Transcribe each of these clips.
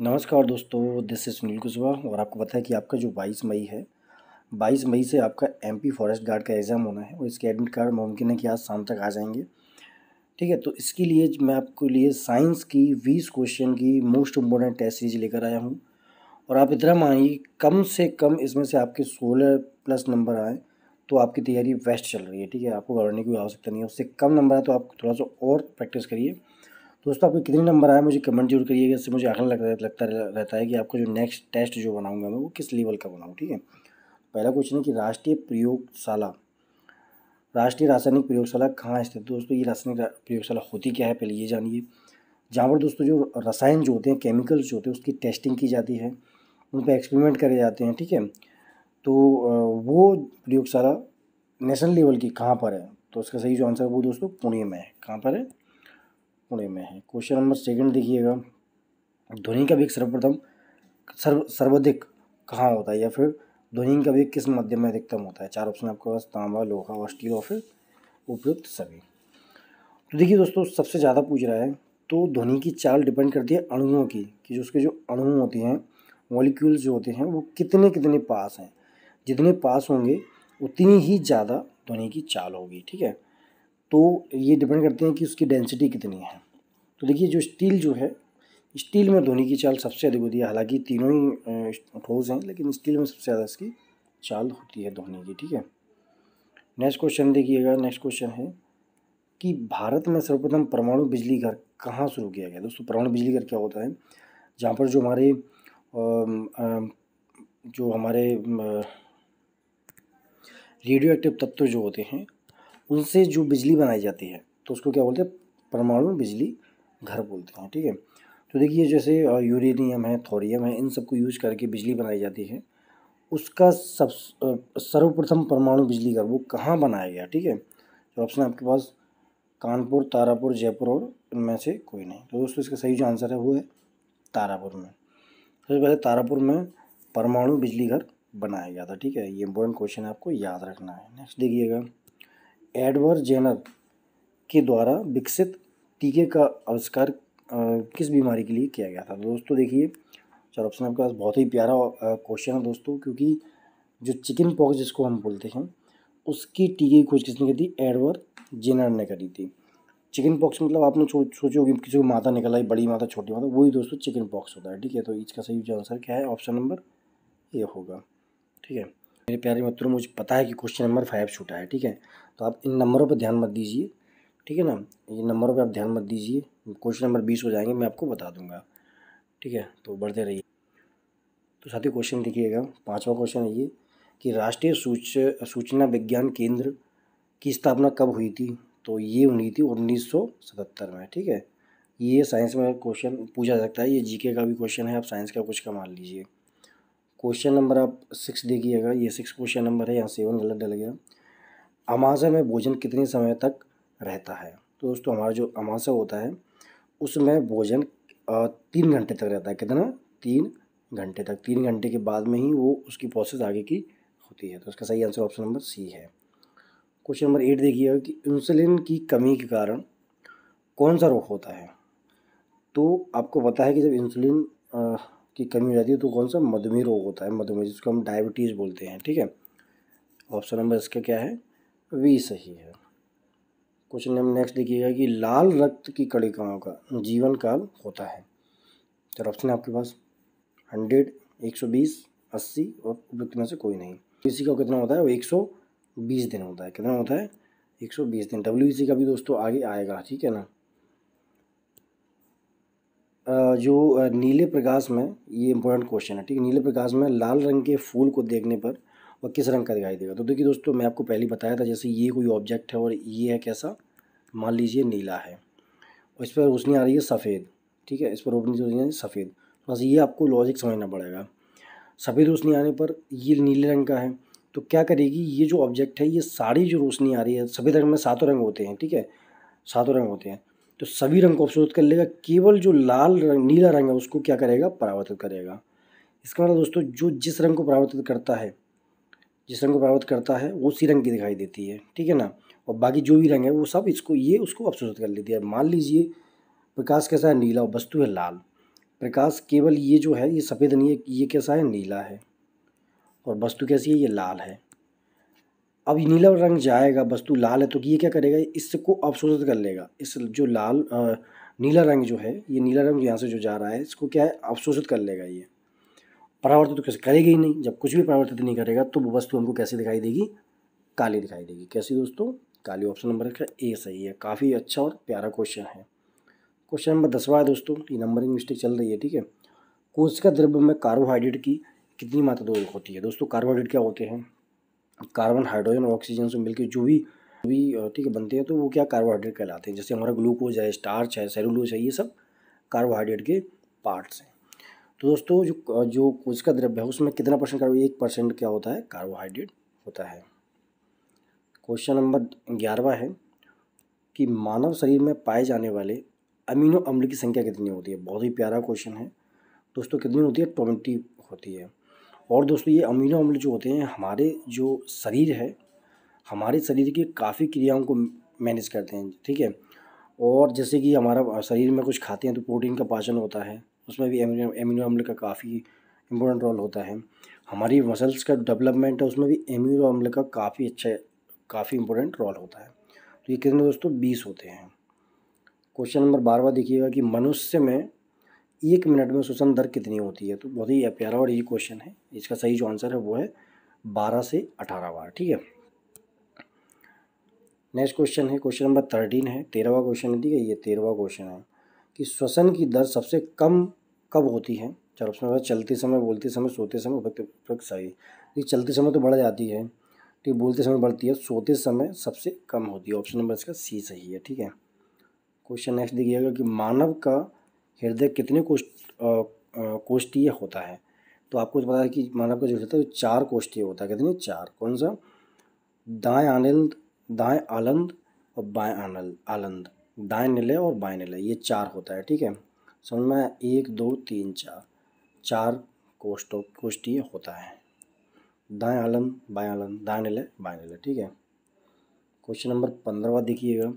नमस्कार दोस्तों this is Sunil Kushwaha और आपको पता है कि आपका जो बाईस मई है बाईस मई से आपका एमपी फॉरेस्ट गार्ड का एग्ज़ाम होना है और इसके एडमिट कार्ड मुमकिन है कि आज शाम तक आ जाएंगे ठीक है तो इसके लिए मैं आपके लिए साइंस की बीस क्वेश्चन की मोस्ट इम्पोर्टेंट टेस्ट सीरीज लेकर आया हूँ और आप इतना मानिए कम से कम इसमें से आपके सोलह प्लस नंबर आए तो आपकी तैयारी बेस्ट चल रही है ठीक है आपको घबराने की आवश्यकता नहीं है उससे कम नंबर आए तो आप थोड़ा सा और प्रैक्टिस करिए दोस्तों आपके कितने नंबर आए मुझे कमेंट जरूर करिएगा इससे मुझे आखिर लग, लगता रहता है कि आपको जो नेक्स्ट टेस्ट जो बनाऊंगा मैं वो किस लेवल का बनाऊँ ठीक है पहला क्वेश्चन है कि राष्ट्रीय प्रयोगशाला राष्ट्रीय रासायनिक प्रयोगशाला कहाँ स्थित दोस्तों ये रासायनिक प्रयोगशाला होती क्या है पहले ये जानिए जहाँ पर दोस्तों जो रसायन जो होते हैं केमिकल्स जो होते हैं उसकी टेस्टिंग की जाती है उन पर एक्सपेरिमेंट करे जाते हैं ठीक है तो वो प्रयोगशाला नेशनल लेवल की कहाँ पर है तो उसका सही जो आंसर है वो दोस्तों पुणे में है कहाँ पर है पुणे में है क्वेश्चन नंबर सेकंड देखिएगा ध्वनि का वेग सर्वप्रथम सर्व सर्वाधिक कहाँ होता है या फिर ध्वनि का वेग किस माध्यम में अधिकतम होता है चार ऑप्शन आपके पास तांबा लोहा और स्टील और फिर उपयुक्त सभी तो देखिए दोस्तों सबसे ज़्यादा पूछ रहा है तो ध्वनि की चाल डिपेंड करती है अणुओं की कि जो उसके जो अणु होते हैं मॉलिक्यूल्स जो होते हैं वो कितने कितने पास हैं जितने पास होंगे उतनी ही ज़्यादा ध्वनि की चाल होगी ठीक है तो ये डिपेंड करते हैं कि उसकी डेंसिटी कितनी है तो देखिए जो स्टील जो है स्टील में धोनी की चाल सबसे अधिक होती है हालांकि तीनों ही ठोस हैं लेकिन स्टील में सबसे ज़्यादा इसकी चाल होती है धोनी की ठीक है नेक्स्ट क्वेश्चन देखिएगा नेक्स्ट क्वेश्चन है कि भारत में सर्वप्रथम परमाणु बिजली घर कहाँ शुरू किया गया दोस्तों परमाणु बिजली घर क्या होता है जहाँ पर जो हमारे जो हमारे रेडियो एक्टिव तत्व जो होते हैं उनसे जो बिजली बनाई जाती है तो उसको क्या बोलते हैं परमाणु बिजली घर बोलते हैं ठीक है तो देखिए जैसे यूरेनियम है थोरियम है इन सबको यूज करके बिजली बनाई जाती है उसका सब सर्वप्रथम परमाणु बिजली घर वो कहाँ बनाया गया ठीक है तो ऑप्शन आपके पास कानपुर तारापुर जयपुर और इनमें से कोई नहीं तो दोस्तों इसका सही जो आंसर है वो है तारापुर में सबसे पहले तारापुर में परमाणु बिजली घर बनाया गया था ठीक है ये इम्पोर्टेंट क्वेश्चन आपको याद रखना है नेक्स्ट देखिएगा एडवर्ड जेनर के द्वारा विकसित टीके का आविष्कार किस बीमारी के लिए किया गया था तो दोस्तों देखिए चार ऑप्शन आपके पास बहुत ही प्यारा क्वेश्चन है दोस्तों क्योंकि जो चिकन पॉक्स जिसको हम बोलते हैं उसकी टीके की खोज किसने की थी एडवर्ड जेनर ने करी थी चिकन पॉक्स मतलब आपने सोचो कि किसी को माता निकल आई बड़ी माता छोटी माता वही दोस्तों चिकन पॉक्स होता है ठीक है तो इसका सही जो आंसर क्या है ऑप्शन नंबर ए होगा ठीक है मेरे प्यारे मित्रों मुझे पता है कि क्वेश्चन नंबर फाइव छूटा है ठीक है तो आप इन नंबरों पर ध्यान मत दीजिए ठीक है ना ये नंबरों पर आप ध्यान मत दीजिए क्वेश्चन नंबर बीस हो जाएंगे मैं आपको बता दूंगा ठीक है तो बढ़ते रहिए तो साथी क्वेश्चन देखिएगा पाँचवा क्वेश्चन है ये कि राष्ट्रीय सूच सूचना विज्ञान केंद्र की स्थापना कब हुई थी तो ये हुई थी उन्नीस में ठीक है ये साइंस में क्वेश्चन पूछा जा सकता है ये जीके का भी क्वेश्चन है आप साइंस का कुछ का मान लीजिए क्वेश्चन नंबर आप सिक्स देखिएगा ये सिक्स क्वेश्चन नंबर है यहाँ सेवन गलत डल गया अमाशा में भोजन कितने समय तक रहता है तो दोस्तों हमारा जो अमाशा होता है उसमें भोजन तीन घंटे तक रहता है कितना तीन घंटे तक तीन घंटे के बाद में ही वो उसकी प्रोसेस आगे की होती है तो उसका सही आंसर ऑप्शन नंबर सी है क्वेश्चन नंबर एट देखिएगा कि इंसुलिन की कमी के कारण कौन सा रोग होता है तो आपको पता है कि जब इंसुलिन की कमी हो जाती है तो कौन सा मधुमेह रोग होता है मधुमेह जिसको हम डायबिटीज़ बोलते हैं ठीक है ऑप्शन नंबर इसका क्या है वी सही है क्वेश्चन नंबर नेक्स्ट देखिएगा कि लाल रक्त की कड़िकाओं का जीवन काल होता है चार तो ऑप्शन है आपके पास हंड्रेड एक सौ बीस अस्सी और उपयुक्त में से कोई नहीं किसी का कितना होता है वो एक सौ बीस दिन होता है कितना होता है एक सौ बीस दिन डब्ल्यू e का भी दोस्तों आगे आएगा ठीक है ना जो नीले प्रकाश में ये इंपॉर्टेंट क्वेश्चन है ठीक है नीले प्रकाश में लाल रंग के फूल को देखने पर वह किस रंग का दिखाई देगा तो देखिए दोस्तों मैं आपको पहले बताया था जैसे ये कोई ऑब्जेक्ट है और ये है कैसा मान लीजिए नीला है और इस पर रोशनी आ रही है सफ़ेद ठीक है इस पर रोशनी रोशनी है सफ़ेद बस ये आपको लॉजिक समझना पड़ेगा सफ़ेद रोशनी आने पर ये नीले रंग का है तो क्या करेगी ये जो ऑब्जेक्ट है ये सारी जो रोशनी आ रही है सफ़ेद रंग में सातों रंग होते हैं ठीक है सातों रंग होते हैं तो सभी रंग को अवशोधित कर लेगा केवल जो लाल रंग नीला रंग है उसको क्या करेगा परावर्तित करेगा इसका मतलब दोस्तों जो जिस रंग को परावर्तित करता है जिस रंग को परावर्तित करता है वो उसी रंग की दिखाई देती है ठीक है ना और बाकी जो भी रंग है वो सब इसको ये उसको अवशोषित कर लेती है मान लीजिए प्रकाश कैसा है नीला और वस्तु है लाल प्रकाश केवल ये जो है ये सफ़ेद नहीं है ये कैसा है नीला है और वस्तु कैसी है ये लाल है अब ये नीला रंग जाएगा वस्तु लाल है तो ये क्या करेगा इसको अवशोषित कर लेगा इस जो लाल आ, नीला रंग जो है ये नीला रंग यहाँ से जो जा रहा है इसको क्या है अवशोषित कर लेगा ये परावर्तित तो कैसे करेगा ही नहीं जब कुछ भी परावर्तित नहीं करेगा तो वो वस्तु हमको कैसे दिखाई देगी काली दिखाई देगी कैसी दोस्तों काली ऑप्शन नंबर का ए सही है काफ़ी अच्छा और प्यारा क्वेश्चन है क्वेश्चन नंबर दसवा है दोस्तों ये नंबरिंग मिस्टेक चल रही है ठीक है कोशिका द्रव्य में कार्बोहाइड्रेट की कितनी मात्रा होती है दोस्तों कार्बोहाइड्रेट क्या होते हैं कार्बन हाइड्रोजन और ऑक्सीजन से मिलकर जो भी भी ठीक है बनते हैं तो वो क्या कार्बोहाइड्रेट कहलाते हैं जैसे हमारा ग्लूकोज है स्टार्च है सेलुलोज है ये सब कार्बोहाइड्रेट के पार्ट्स हैं तो दोस्तों जो जो कुछ का द्रव्य है उसमें कितना परसेंट कार्बो एक परसेंट क्या होता है कार्बोहाइड्रेट होता है क्वेश्चन नंबर ग्यारहवा है कि मानव शरीर में पाए जाने वाले अमीनो अम्ल की संख्या कितनी होती है बहुत ही प्यारा क्वेश्चन है दोस्तों कितनी होती है ट्वेंटी होती है और दोस्तों ये अमीनो अम्ल जो होते हैं हमारे जो शरीर है हमारे शरीर की काफ़ी क्रियाओं को मैनेज करते हैं ठीक है और जैसे कि हमारा शरीर में कुछ खाते हैं तो प्रोटीन का पाचन होता है उसमें भी अमीनो अम्ल का काफ़ी इम्पोर्टेंट रोल होता है हमारी मसल्स का डेवलपमेंट है उसमें भी अमीनो अम्ल का काफ़ी अच्छा काफ़ी इम्पोर्टेंट रोल होता है तो ये कितने दोस्तों बीस होते हैं क्वेश्चन नंबर बारवा देखिएगा कि मनुष्य में एक मिनट में श्वसन दर कितनी होती है तो बहुत ही प्यारा और ये क्वेश्चन है इसका सही जो आंसर है वो है बारह से अठारह बार ठीक है नेक्स्ट क्वेश्चन है क्वेश्चन नंबर थर्टीन है तेरहवा क्वेश्चन है ठीक है ये तेरहवा क्वेश्चन है कि श्वसन की दर सबसे कम कब होती है चार ऑप्शन चलते समय बोलते समय सोते समय उपयुक्त उपयुक्त सही चलते समय तो बढ़ जाती है ठीक बोलते समय बढ़ती है सोते समय सबसे कम होती है ऑप्शन नंबर इसका सी सही है ठीक है क्वेश्चन नेक्स्ट देखिएगा कि मानव का हृदय कितने कोष्ठ कोष्ठीय होता है तो आपको तो पता है कि मानव का जो होता है चार कोष्ठीय होता है कितने चार कौन सा दाएँ आनंद दाएँ आलंद और बाएँ आनंद आलंद दाएं निलय और बाएं निलय ये चार होता है ठीक है समझ में आया एक दो तीन चार चार कोष्ठों कोष्ठीय होता है दाएँ आलंद बाएँ आलंद दाएँ निलय बाएं निलय ठीक है क्वेश्चन नंबर पंद्रहवा देखिएगा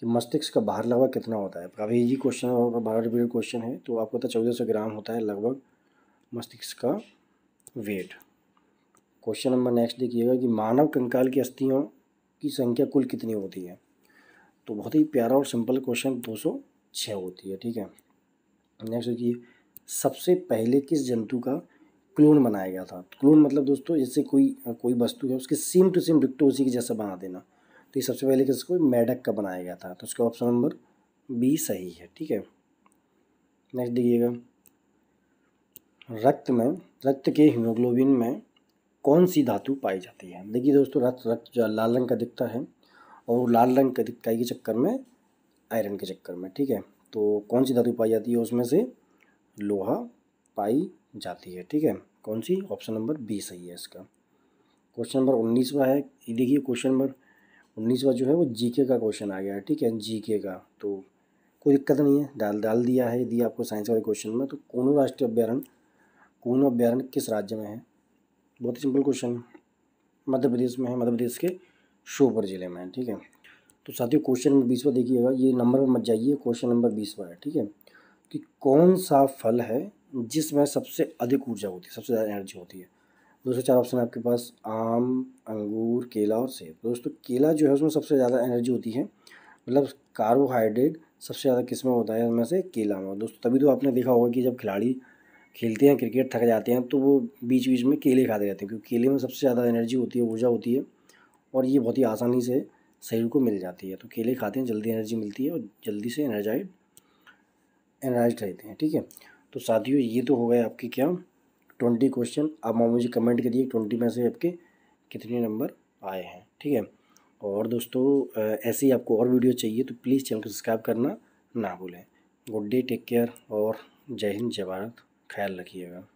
कि मस्तिष्क का बाहर लगभग कितना होता है काफ़ी ईजी क्वेश्चन है बाहर रिपीटेड क्वेश्चन है तो आपको पता तो चौदह सौ ग्राम होता है लगभग मस्तिष्क का वेट क्वेश्चन नंबर नेक्स्ट देखिएगा कि मानव कंकाल की अस्थियों की संख्या कुल कितनी होती है तो बहुत ही प्यारा और सिंपल क्वेश्चन दो सौ छः होती है ठीक है नेक्स्ट देखिए सबसे पहले किस जंतु का क्लोन बनाया गया था क्लोन मतलब दोस्तों जैसे कोई कोई वस्तु है उसके सेम टू सेम डिक्टो उसी के जैसा बना देना तो ये सबसे पहले किसको मेडक का बनाया गया था तो उसका ऑप्शन नंबर बी सही है ठीक है नेक्स्ट देखिएगा रक्त में रक्त के हीमोग्लोबिन में कौन सी धातु पाई जाती है देखिए दोस्तों रक्त रक्त जो लाल रंग का दिखता है और लाल रंग का दिखाई के चक्कर में आयरन के चक्कर में ठीक है तो कौन सी धातु पाई जाती है उसमें से लोहा पाई जाती है ठीक है कौन सी ऑप्शन नंबर बी सही है इसका क्वेश्चन नंबर उन्नीसवा है देखिए क्वेश्चन नंबर उन्नीसवा जो है वो जीके का क्वेश्चन आ गया है ठीक है जीके का तो कोई दिक्कत नहीं है डाल डाल दिया है दिया आपको साइंस वाले क्वेश्चन में तो कोनो राष्ट्रीय अभ्यारण्य कोनो अभ्यारण्य किस राज्य में है बहुत ही सिंपल क्वेश्चन मध्य प्रदेश में है मध्य प्रदेश के शोपर ज़िले में है ठीक है तो साथियों क्वेश्चन नंबर बीसवा देखिएगा ये नंबर पर मत जाइए क्वेश्चन नंबर बीसवा है ठीक है कि कौन सा फल है जिसमें सबसे अधिक ऊर्जा होती है सबसे ज़्यादा एनर्जी होती है दूसरे चार ऑप्शन आपके पास आम अंगूर केला और सेब तो दोस्तों केला जो है उसमें सबसे ज़्यादा एनर्जी होती है मतलब कार्बोहाइड्रेट सबसे ज़्यादा किस्म होता है उनमें से केला में दोस्तों तभी तो आपने देखा होगा कि जब खिलाड़ी खेलते हैं क्रिकेट थक जाते हैं तो वो बीच बीच में केले खाते रहते हैं क्योंकि केले में सबसे ज़्यादा एनर्जी होती है ऊर्जा होती है और ये बहुत ही आसानी से शरीर को मिल जाती है तो केले खाते हैं जल्दी एनर्जी मिलती है और जल्दी से एनर्जाइड एनर्जाइज रहते हैं ठीक है तो साथियों ये तो हो गए आपके क्या ट्वेंटी क्वेश्चन आप मामा मुझे कमेंट करिए ट्वेंटी में से आपके कितने नंबर आए हैं ठीक है और दोस्तों ऐसे ही आपको और वीडियो चाहिए तो प्लीज़ चैनल को सब्सक्राइब करना ना भूलें गुड डे टेक केयर और जय हिंद जय भारत ख्याल रखिएगा